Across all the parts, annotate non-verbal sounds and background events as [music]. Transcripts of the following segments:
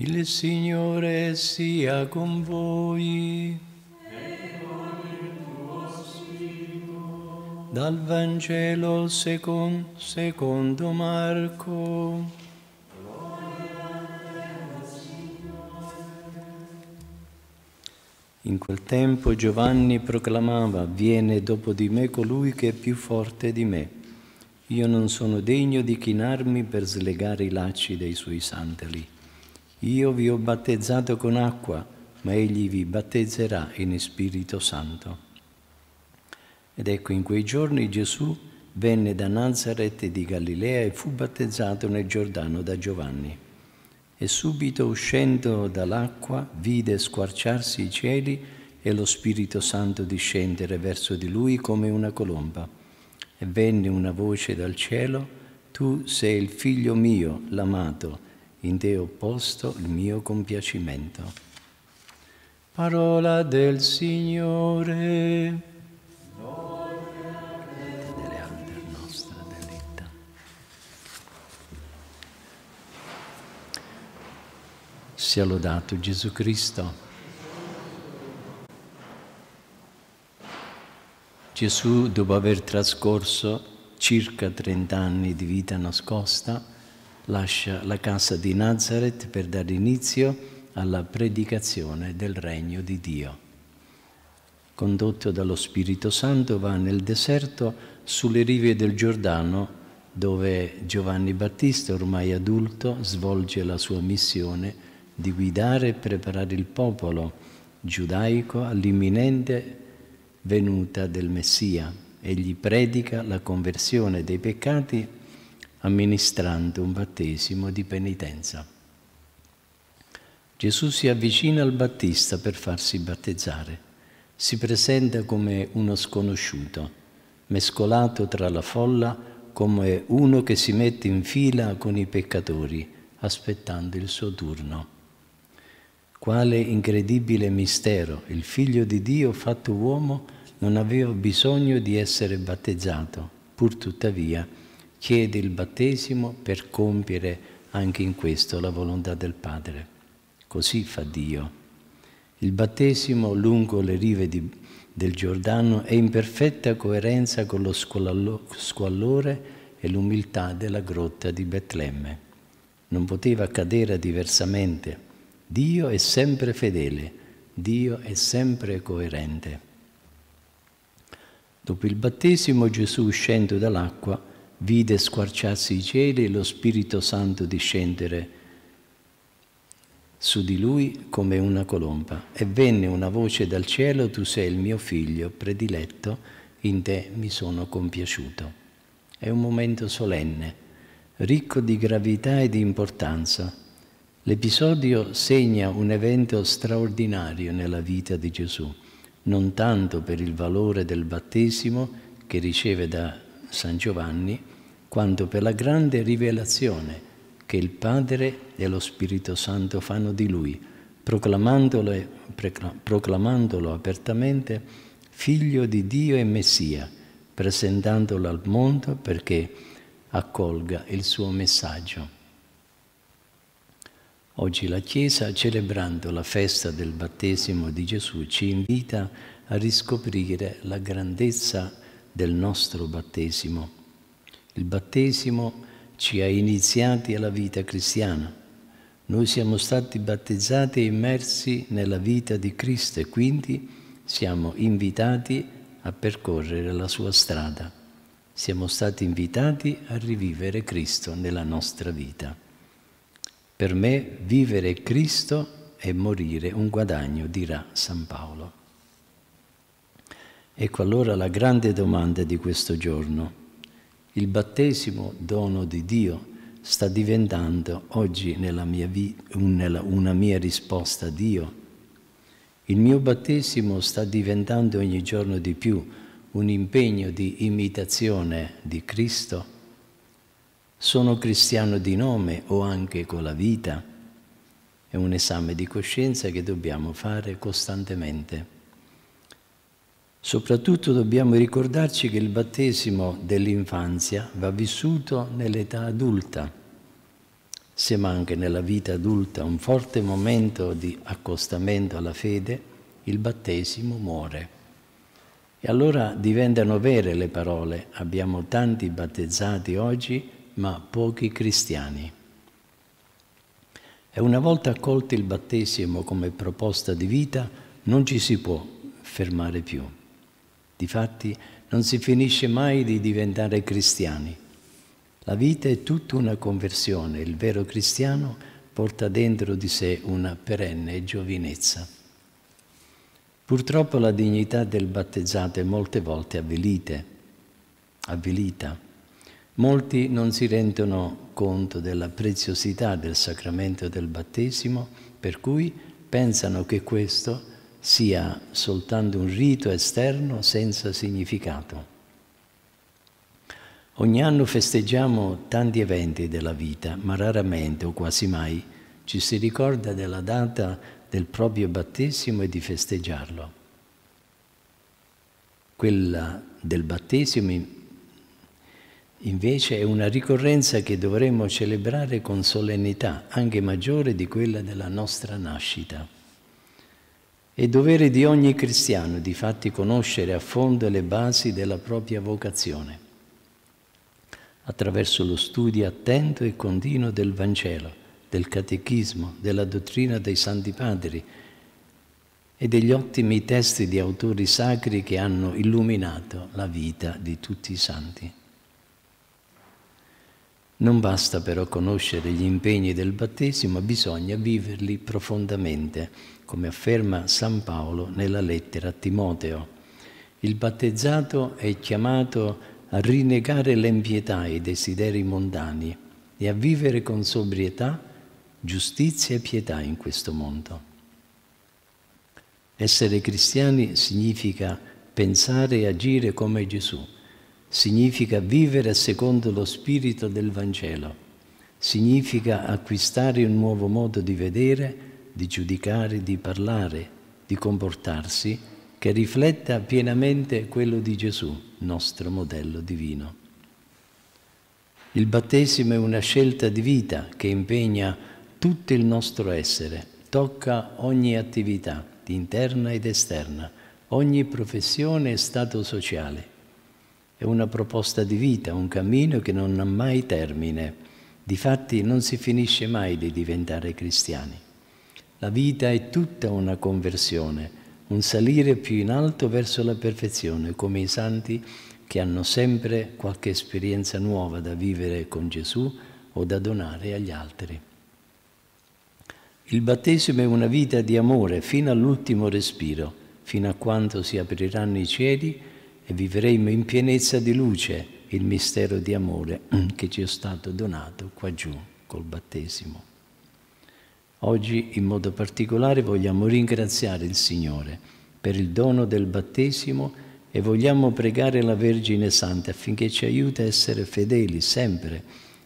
Il Signore sia con voi. E con il tuo spirito. Dal Vangelo secondo, secondo Marco. In quel tempo Giovanni proclamava, viene dopo di me colui che è più forte di me. Io non sono degno di chinarmi per slegare i lacci dei suoi sandali. Io vi ho battezzato con acqua, ma egli vi battezzerà in Spirito Santo. Ed ecco in quei giorni Gesù venne da Nazareth di Galilea e fu battezzato nel Giordano da Giovanni. E subito uscendo dall'acqua vide squarciarsi i cieli e lo Spirito Santo discendere verso di lui come una colomba. E venne una voce dal cielo, Tu sei il figlio mio, l'amato, in te ho posto il mio compiacimento. Parola del Signore. Delle altre nostre delitta. Sia lodato Gesù Cristo. Gesù, dopo aver trascorso circa 30 anni di vita nascosta, lascia la casa di Nazareth per dare inizio alla predicazione del regno di Dio. Condotto dallo Spirito Santo va nel deserto sulle rive del Giordano dove Giovanni Battista, ormai adulto, svolge la sua missione di guidare e preparare il popolo giudaico all'imminente venuta del Messia. Egli predica la conversione dei peccati amministrando un battesimo di penitenza. Gesù si avvicina al Battista per farsi battezzare. Si presenta come uno sconosciuto, mescolato tra la folla come uno che si mette in fila con i peccatori, aspettando il suo turno. Quale incredibile mistero! Il figlio di Dio fatto uomo non aveva bisogno di essere battezzato, pur tuttavia chiede il battesimo per compiere anche in questo la volontà del Padre. Così fa Dio. Il battesimo lungo le rive di, del Giordano è in perfetta coerenza con lo squallore e l'umiltà della grotta di Betlemme. Non poteva accadere diversamente. Dio è sempre fedele, Dio è sempre coerente. Dopo il battesimo Gesù uscendo dall'acqua vide squarciarsi i cieli e lo Spirito Santo discendere su di lui come una colomba. E venne una voce dal cielo, tu sei il mio figlio prediletto, in te mi sono compiaciuto. È un momento solenne, ricco di gravità e di importanza. L'episodio segna un evento straordinario nella vita di Gesù, non tanto per il valore del battesimo che riceve da San Giovanni, quando per la grande rivelazione che il Padre e lo Spirito Santo fanno di lui, proclamandolo, proclamandolo apertamente figlio di Dio e Messia, presentandolo al mondo perché accolga il suo messaggio. Oggi la Chiesa, celebrando la festa del battesimo di Gesù, ci invita a riscoprire la grandezza del nostro battesimo. Il battesimo ci ha iniziati alla vita cristiana. Noi siamo stati battezzati e immersi nella vita di Cristo e quindi siamo invitati a percorrere la sua strada. Siamo stati invitati a rivivere Cristo nella nostra vita. Per me vivere Cristo e morire un guadagno, dirà San Paolo. Ecco allora la grande domanda di questo giorno. Il battesimo dono di Dio sta diventando oggi nella mia vi- una mia risposta a Dio. Il mio battesimo sta diventando ogni giorno di più un impegno di imitazione di Cristo. Sono cristiano di nome o anche con la vita. È un esame di coscienza che dobbiamo fare costantemente. Soprattutto dobbiamo ricordarci che il battesimo dell'infanzia va vissuto nell'età adulta. Se manca nella vita adulta un forte momento di accostamento alla fede, il battesimo muore. E allora diventano vere le parole, abbiamo tanti battezzati oggi, ma pochi cristiani. E una volta accolto il battesimo come proposta di vita, non ci si può fermare più. Difatti non si finisce mai di diventare cristiani. La vita è tutta una conversione, il vero cristiano porta dentro di sé una perenne giovinezza. Purtroppo la dignità del battezzato è molte volte avvilite, avvilita. Molti non si rendono conto della preziosità del sacramento del battesimo, per cui pensano che questo sia soltanto un rito esterno senza significato. Ogni anno festeggiamo tanti eventi della vita, ma raramente o quasi mai ci si ricorda della data del proprio battesimo e di festeggiarlo. Quella del battesimo invece è una ricorrenza che dovremmo celebrare con solennità, anche maggiore di quella della nostra nascita. È dovere di ogni cristiano di fatti conoscere a fondo le basi della propria vocazione, attraverso lo studio attento e continuo del Vangelo, del Catechismo, della dottrina dei Santi Padri e degli ottimi testi di autori sacri che hanno illuminato la vita di tutti i santi. Non basta però conoscere gli impegni del battesimo, bisogna viverli profondamente, come afferma San Paolo nella lettera a Timoteo. Il battezzato è chiamato a rinnegare l'empietà e i desideri mondani e a vivere con sobrietà, giustizia e pietà in questo mondo. Essere cristiani significa pensare e agire come Gesù significa vivere secondo lo spirito del Vangelo, significa acquistare un nuovo modo di vedere, di giudicare, di parlare, di comportarsi che rifletta pienamente quello di Gesù, nostro modello divino. Il battesimo è una scelta di vita che impegna tutto il nostro essere, tocca ogni attività, interna ed esterna, ogni professione e stato sociale è una proposta di vita, un cammino che non ha mai termine. Difatti non si finisce mai di diventare cristiani. La vita è tutta una conversione, un salire più in alto verso la perfezione, come i santi che hanno sempre qualche esperienza nuova da vivere con Gesù o da donare agli altri. Il battesimo è una vita di amore fino all'ultimo respiro, fino a quando si apriranno i cieli e vivremo in pienezza di luce il mistero di amore [clears throat] che ci è stato donato qua giù col battesimo. Oggi in modo particolare vogliamo ringraziare il Signore per il dono del battesimo e vogliamo pregare la Vergine Santa affinché ci aiuti a essere fedeli sempre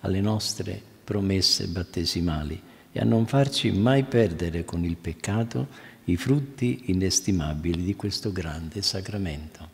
alle nostre promesse battesimali e a non farci mai perdere con il peccato i frutti inestimabili di questo grande sacramento.